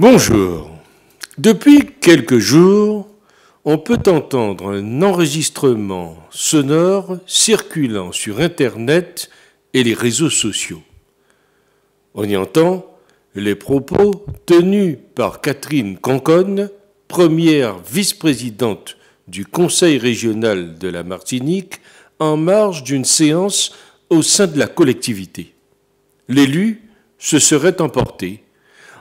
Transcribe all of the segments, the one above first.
Bonjour. Depuis quelques jours, on peut entendre un enregistrement sonore circulant sur Internet et les réseaux sociaux. On y entend les propos tenus par Catherine Conconne, première vice-présidente du Conseil régional de la Martinique, en marge d'une séance au sein de la collectivité. L'élu se serait emporté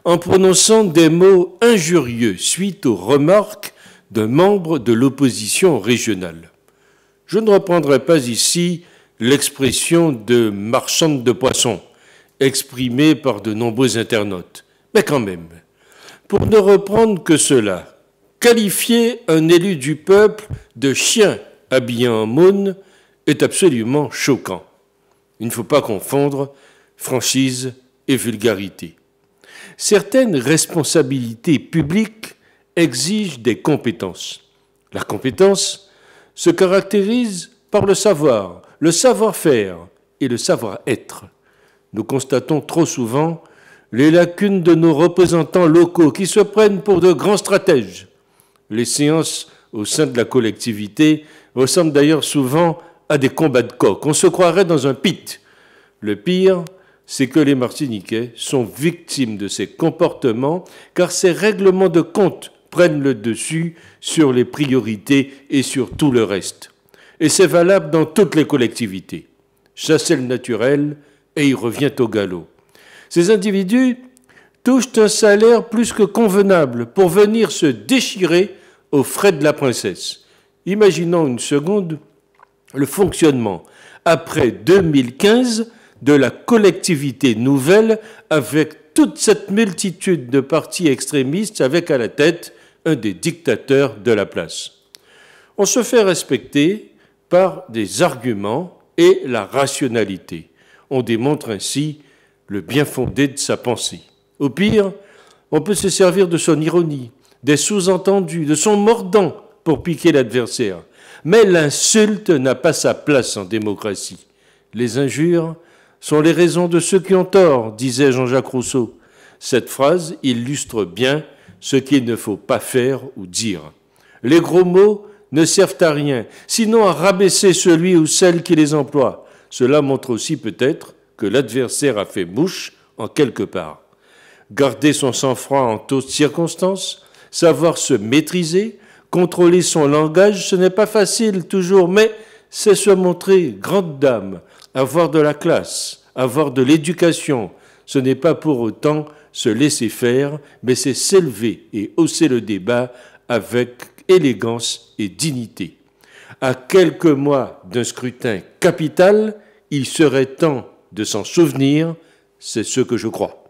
en prononçant des mots injurieux suite aux remarques d'un membre de l'opposition régionale. Je ne reprendrai pas ici l'expression de marchande de poissons exprimée par de nombreux internautes, mais quand même, pour ne reprendre que cela, qualifier un élu du peuple de chien habillé en mône est absolument choquant. Il ne faut pas confondre franchise et vulgarité. Certaines responsabilités publiques exigent des compétences. La compétence se caractérise par le savoir, le savoir-faire et le savoir-être. Nous constatons trop souvent les lacunes de nos représentants locaux qui se prennent pour de grands stratèges. Les séances au sein de la collectivité ressemblent d'ailleurs souvent à des combats de coqs. On se croirait dans un pit. Le pire, c'est que les Martiniquais sont victimes de ces comportements car ces règlements de compte prennent le dessus sur les priorités et sur tout le reste. Et c'est valable dans toutes les collectivités. c'est le naturel et il revient au galop. Ces individus touchent un salaire plus que convenable pour venir se déchirer aux frais de la princesse. Imaginons une seconde le fonctionnement. Après 2015, de la collectivité nouvelle avec toute cette multitude de partis extrémistes avec à la tête un des dictateurs de la place. On se fait respecter par des arguments et la rationalité. On démontre ainsi le bien fondé de sa pensée. Au pire, on peut se servir de son ironie, des sous-entendus, de son mordant pour piquer l'adversaire. Mais l'insulte n'a pas sa place en démocratie. Les injures sont les raisons de ceux qui ont tort, disait Jean-Jacques Rousseau. Cette phrase illustre bien ce qu'il ne faut pas faire ou dire. Les gros mots ne servent à rien, sinon à rabaisser celui ou celle qui les emploie. Cela montre aussi peut-être que l'adversaire a fait mouche en quelque part. Garder son sang-froid en toutes circonstances, savoir se maîtriser, contrôler son langage, ce n'est pas facile toujours, mais c'est se montrer grande dame, avoir de la classe, avoir de l'éducation, ce n'est pas pour autant se laisser faire, mais c'est s'élever et hausser le débat avec élégance et dignité. À quelques mois d'un scrutin capital, il serait temps de s'en souvenir, c'est ce que je crois.